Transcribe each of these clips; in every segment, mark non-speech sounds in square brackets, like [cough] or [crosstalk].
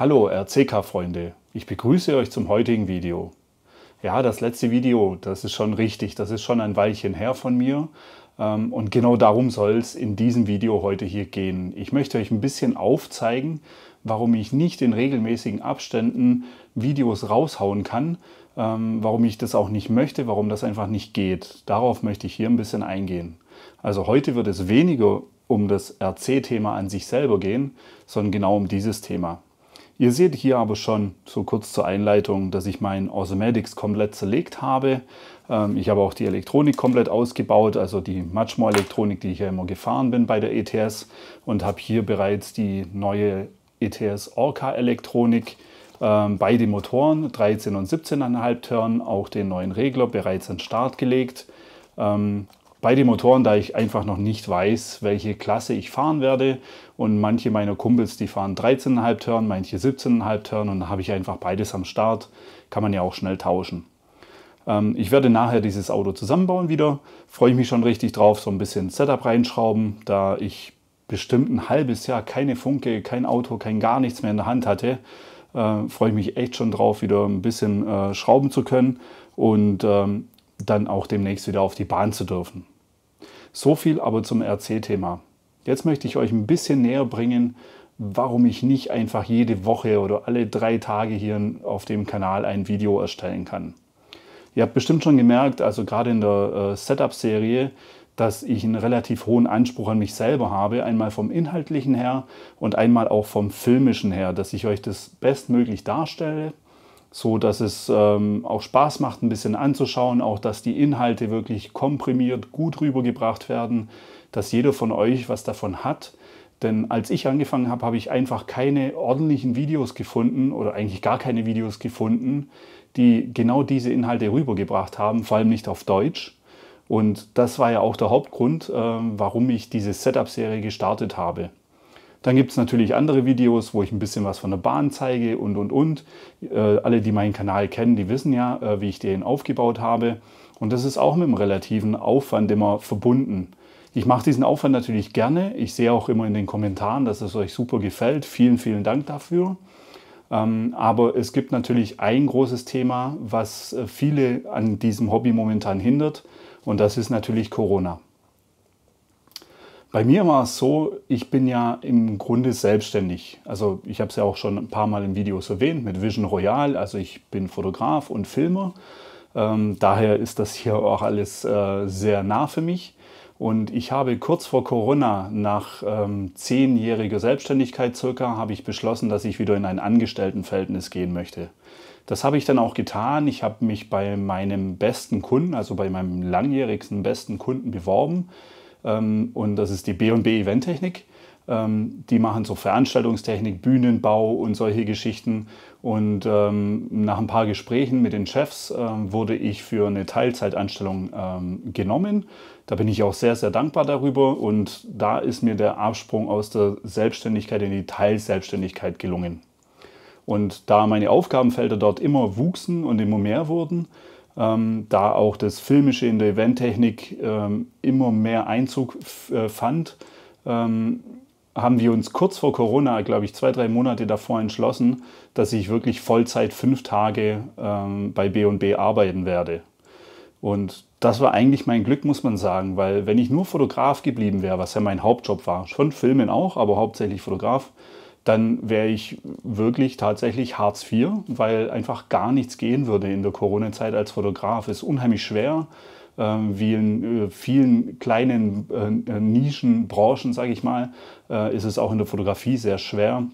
Hallo RCK-Freunde, ich begrüße euch zum heutigen Video. Ja, das letzte Video, das ist schon richtig, das ist schon ein Weilchen her von mir. Ähm, und genau darum soll es in diesem Video heute hier gehen. Ich möchte euch ein bisschen aufzeigen, warum ich nicht in regelmäßigen Abständen Videos raushauen kann, ähm, warum ich das auch nicht möchte, warum das einfach nicht geht. Darauf möchte ich hier ein bisschen eingehen. Also heute wird es weniger um das RC-Thema an sich selber gehen, sondern genau um dieses Thema. Ihr seht hier aber schon so kurz zur Einleitung, dass ich meinen Automatics komplett zerlegt habe. Ähm, ich habe auch die Elektronik komplett ausgebaut, also die Matchmore-Elektronik, die ich ja immer gefahren bin bei der ETS und habe hier bereits die neue ETS Orca-Elektronik ähm, beide Motoren, 13 und 17,5 Turn, auch den neuen Regler bereits an Start gelegt. Ähm, bei den Motoren, da ich einfach noch nicht weiß, welche Klasse ich fahren werde. Und manche meiner Kumpels, die fahren 13,5 Turn, manche 17,5 Turn und da habe ich einfach beides am Start. Kann man ja auch schnell tauschen. Ähm, ich werde nachher dieses Auto zusammenbauen wieder. Freue ich mich schon richtig drauf, so ein bisschen Setup reinschrauben, da ich bestimmt ein halbes Jahr keine Funke, kein Auto, kein gar nichts mehr in der Hand hatte. Äh, freue ich mich echt schon drauf, wieder ein bisschen äh, schrauben zu können. Und ähm, dann auch demnächst wieder auf die Bahn zu dürfen. So viel aber zum RC-Thema. Jetzt möchte ich euch ein bisschen näher bringen, warum ich nicht einfach jede Woche oder alle drei Tage hier auf dem Kanal ein Video erstellen kann. Ihr habt bestimmt schon gemerkt, also gerade in der äh, Setup-Serie, dass ich einen relativ hohen Anspruch an mich selber habe, einmal vom inhaltlichen her und einmal auch vom filmischen her, dass ich euch das bestmöglich darstelle so dass es ähm, auch Spaß macht, ein bisschen anzuschauen, auch dass die Inhalte wirklich komprimiert gut rübergebracht werden, dass jeder von euch was davon hat. Denn als ich angefangen habe, habe ich einfach keine ordentlichen Videos gefunden oder eigentlich gar keine Videos gefunden, die genau diese Inhalte rübergebracht haben, vor allem nicht auf Deutsch. Und das war ja auch der Hauptgrund, ähm, warum ich diese Setup-Serie gestartet habe. Dann gibt es natürlich andere Videos, wo ich ein bisschen was von der Bahn zeige und, und, und. Äh, alle, die meinen Kanal kennen, die wissen ja, äh, wie ich den aufgebaut habe. Und das ist auch mit einem relativen Aufwand immer verbunden. Ich mache diesen Aufwand natürlich gerne. Ich sehe auch immer in den Kommentaren, dass es euch super gefällt. Vielen, vielen Dank dafür. Ähm, aber es gibt natürlich ein großes Thema, was äh, viele an diesem Hobby momentan hindert. Und das ist natürlich Corona. Bei mir war es so, ich bin ja im Grunde selbstständig. Also ich habe es ja auch schon ein paar Mal in Videos erwähnt mit Vision Royal. Also ich bin Fotograf und Filmer. Ähm, daher ist das hier auch alles äh, sehr nah für mich. Und ich habe kurz vor Corona, nach ähm, zehnjähriger Selbstständigkeit circa, habe ich beschlossen, dass ich wieder in ein Angestelltenverhältnis gehen möchte. Das habe ich dann auch getan. Ich habe mich bei meinem besten Kunden, also bei meinem langjährigsten besten Kunden beworben. Ähm, und das ist die B&B Eventtechnik. Ähm, die machen so Veranstaltungstechnik, Bühnenbau und solche Geschichten. Und ähm, nach ein paar Gesprächen mit den Chefs wurde ich für eine Teilzeitanstellung genommen. Da bin ich auch sehr, sehr dankbar darüber. Und da ist mir der Absprung aus der Selbstständigkeit in die Teilselbstständigkeit gelungen. Und da meine Aufgabenfelder dort immer wuchsen und immer mehr wurden, ähm, da auch das Filmische in der Eventtechnik ähm, immer mehr Einzug äh, fand, ähm, haben wir uns kurz vor Corona, glaube ich, zwei, drei Monate davor entschlossen, dass ich wirklich Vollzeit fünf Tage ähm, bei B&B arbeiten werde. Und das war eigentlich mein Glück, muss man sagen, weil wenn ich nur Fotograf geblieben wäre, was ja mein Hauptjob war, schon Filmen auch, aber hauptsächlich Fotograf, dann wäre ich wirklich tatsächlich Hartz IV, weil einfach gar nichts gehen würde in der Corona-Zeit als Fotograf. Es Ist unheimlich schwer, ähm, wie in äh, vielen kleinen äh, äh, Nischen, Branchen, sage ich mal, ist es auch in der Fotografie sehr schwer,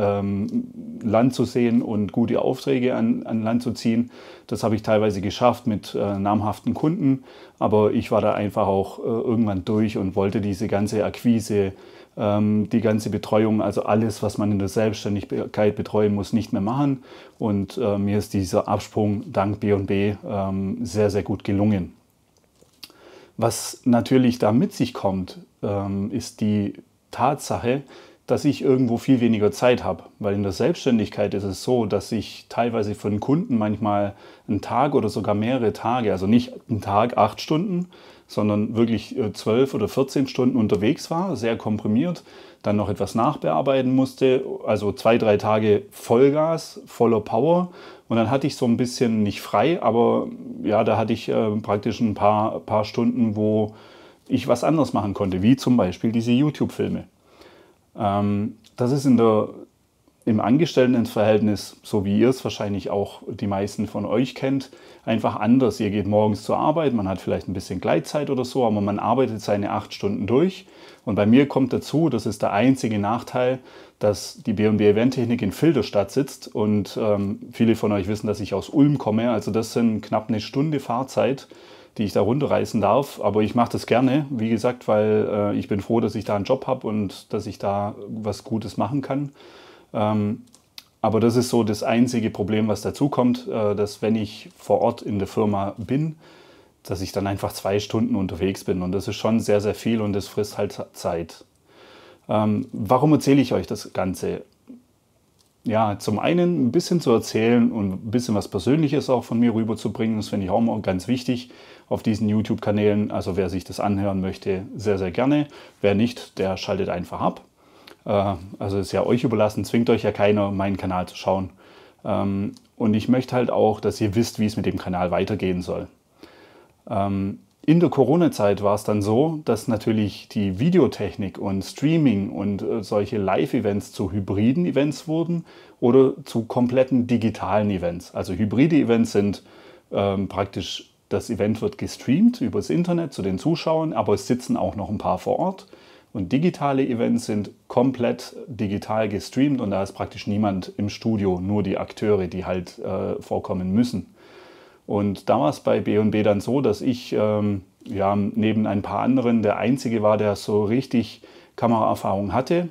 ähm, Land zu sehen und gute Aufträge an, an Land zu ziehen. Das habe ich teilweise geschafft mit äh, namhaften Kunden, aber ich war da einfach auch äh, irgendwann durch und wollte diese ganze Akquise, ähm, die ganze Betreuung, also alles, was man in der Selbstständigkeit betreuen muss, nicht mehr machen. Und äh, mir ist dieser Absprung dank B&B ähm, sehr, sehr gut gelungen. Was natürlich da mit sich kommt, ähm, ist die Tatsache, dass ich irgendwo viel weniger Zeit habe. Weil in der Selbstständigkeit ist es so, dass ich teilweise von Kunden manchmal einen Tag oder sogar mehrere Tage, also nicht einen Tag acht Stunden, sondern wirklich äh, zwölf oder 14 Stunden unterwegs war, sehr komprimiert, dann noch etwas nachbearbeiten musste, also zwei, drei Tage Vollgas, voller Power. Und dann hatte ich so ein bisschen nicht frei, aber ja, da hatte ich äh, praktisch ein paar, paar Stunden, wo ich was anderes machen konnte, wie zum Beispiel diese YouTube-Filme. Ähm, das ist in der, im Angestelltenverhältnis, so wie ihr es wahrscheinlich auch die meisten von euch kennt, einfach anders. Ihr geht morgens zur Arbeit, man hat vielleicht ein bisschen Gleitzeit oder so, aber man arbeitet seine acht Stunden durch. Und bei mir kommt dazu, das ist der einzige Nachteil, dass die BMW Eventtechnik in Filderstadt sitzt und ähm, viele von euch wissen, dass ich aus Ulm komme. Also das sind knapp eine Stunde Fahrzeit die ich da runterreißen darf. Aber ich mache das gerne, wie gesagt, weil äh, ich bin froh, dass ich da einen Job habe und dass ich da was Gutes machen kann. Ähm, aber das ist so das einzige Problem, was dazu kommt, äh, dass wenn ich vor Ort in der Firma bin, dass ich dann einfach zwei Stunden unterwegs bin. Und das ist schon sehr, sehr viel und das frisst halt Zeit. Ähm, warum erzähle ich euch das Ganze? ja, zum einen ein bisschen zu erzählen und ein bisschen was Persönliches auch von mir rüberzubringen. Das finde ich auch mal ganz wichtig auf diesen YouTube-Kanälen. Also wer sich das anhören möchte, sehr, sehr gerne. Wer nicht, der schaltet einfach ab. Äh, also ist ja euch überlassen, zwingt euch ja keiner, meinen Kanal zu schauen. Ähm, und ich möchte halt auch, dass ihr wisst, wie es mit dem Kanal weitergehen soll. Ähm, in der Corona-Zeit war es dann so, dass natürlich die Videotechnik und Streaming und äh, solche Live-Events zu hybriden Events wurden oder zu kompletten digitalen Events. Also hybride Events sind ähm, praktisch, das Event wird gestreamt übers Internet zu den Zuschauern, aber es sitzen auch noch ein paar vor Ort. Und digitale Events sind komplett digital gestreamt und da ist praktisch niemand im Studio, nur die Akteure, die halt äh, vorkommen müssen. Und damals bei B&B dann so, dass ich ähm, ja, neben ein paar anderen der Einzige war, der so richtig Kameraerfahrung hatte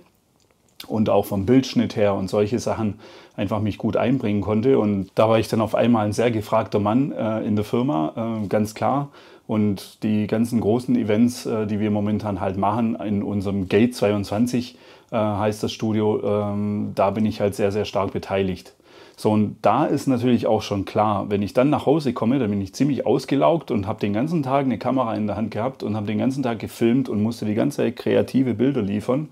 und auch vom Bildschnitt her und solche Sachen einfach mich gut einbringen konnte. Und da war ich dann auf einmal ein sehr gefragter Mann äh, in der Firma, äh, ganz klar. Und die ganzen großen Events, äh, die wir momentan halt machen, in unserem Gate 22 äh, heißt das Studio, ähm, da bin ich halt sehr, sehr stark beteiligt. So, und da ist natürlich auch schon klar, wenn ich dann nach Hause komme, dann bin ich ziemlich ausgelaugt und habe den ganzen Tag eine Kamera in der Hand gehabt und habe den ganzen Tag gefilmt und musste die ganze Zeit kreative Bilder liefern.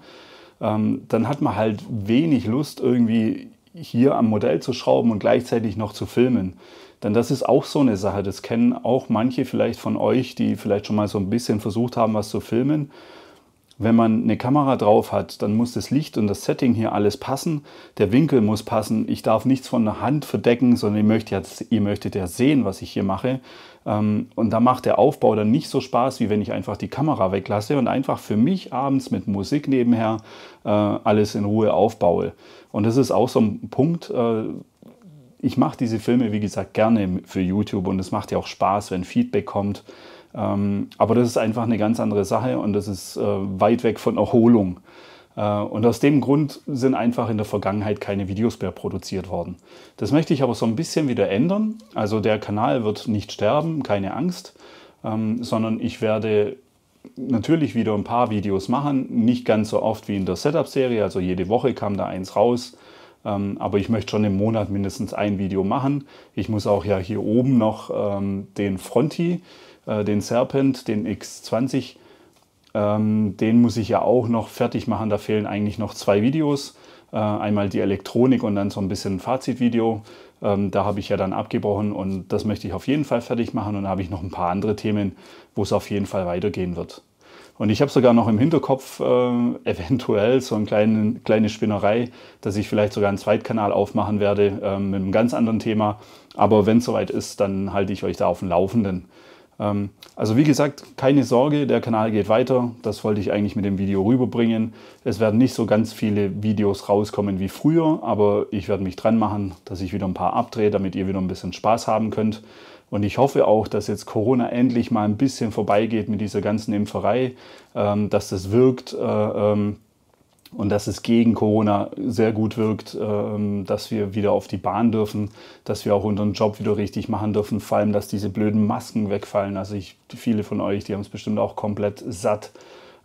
Ähm, dann hat man halt wenig Lust, irgendwie hier am Modell zu schrauben und gleichzeitig noch zu filmen. Denn das ist auch so eine Sache. Das kennen auch manche vielleicht von euch, die vielleicht schon mal so ein bisschen versucht haben, was zu filmen wenn man eine Kamera drauf hat, dann muss das Licht und das Setting hier alles passen. Der Winkel muss passen. Ich darf nichts von der Hand verdecken, sondern ihr möchtet, ja, ihr möchtet ja sehen, was ich hier mache. Ähm, und da macht der Aufbau dann nicht so Spaß, wie wenn ich einfach die Kamera weglasse und einfach für mich abends mit Musik nebenher äh, alles in Ruhe aufbaue. Und das ist auch so ein Punkt, äh, ich mache diese Filme, wie gesagt, gerne für YouTube und es macht ja auch Spaß, wenn Feedback kommt. Ähm, aber das ist einfach eine ganz andere Sache und das ist äh, weit weg von Erholung. Äh, und aus dem Grund sind einfach in der Vergangenheit keine Videos mehr produziert worden. Das möchte ich aber so ein bisschen wieder ändern. Also der Kanal wird nicht sterben, keine Angst, ähm, sondern ich werde natürlich wieder ein paar Videos machen, nicht ganz so oft wie in der Setup-Serie. Also jede Woche kam da eins raus. Ähm, aber ich möchte schon im Monat mindestens ein Video machen. Ich muss auch ja hier oben noch ähm, den Fronti, äh, den Serpent, den X20, ähm, den muss ich ja auch noch fertig machen. Da fehlen eigentlich noch zwei Videos. Äh, einmal die Elektronik und dann so ein bisschen ein Fazitvideo. da habe ich ja dann abgebrochen und das möchte ich auf jeden Fall fertig machen. Und da habe ich noch ein paar andere Themen, wo es auf jeden Fall weitergehen wird. Und ich habe sogar noch im Hinterkopf äh, [laughs] eventuell so eine kleine, kleine Spinnerei, dass ich vielleicht sogar einen Zweitkanal aufmachen werde ähm, mit einem ganz anderen Thema. Aber wenn es soweit ist, dann halte ich euch da auf dem Laufenden. Ähm, also wie gesagt, keine Sorge, der Kanal geht weiter. Das wollte ich eigentlich mit dem Video rüberbringen. Es werden nicht so ganz viele Videos rauskommen wie früher, aber ich werde mich dran machen, dass ich wieder ein paar abdrehe, damit ihr wieder ein bisschen Spaß haben könnt. Und ich hoffe auch, dass jetzt Corona endlich mal ein bisschen vorbeigeht mit dieser ganzen Impferei, ähm, dass das wirkt. Äh, ähm, und dass es gegen Corona sehr gut wirkt, äh, ähm, dass wir wieder auf die Bahn dürfen, dass wir auch unseren Job wieder richtig machen dürfen, vor allem, dass diese blöden Masken wegfallen. Also ich, viele von euch, die haben es bestimmt auch komplett satt.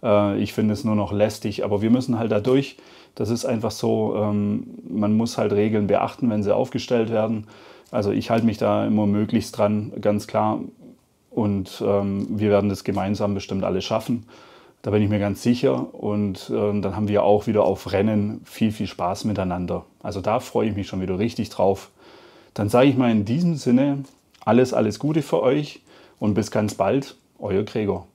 Äh, ich finde es nur noch lästig, aber wir müssen halt da durch. Das ist einfach so, ähm, man muss halt Regeln beachten, wenn sie aufgestellt werden. Also ich halte mich da immer möglichst dran, ganz klar. Und ähm, wir werden das gemeinsam bestimmt alle schaffen. Da bin ich mir ganz sicher. Und ähm, dann haben wir auch wieder auf Rennen viel, viel Spaß miteinander. Also da freue ich mich schon wieder richtig drauf. Dann sage ich mal in diesem Sinne alles, alles Gute für euch und bis ganz bald, euer Gregor.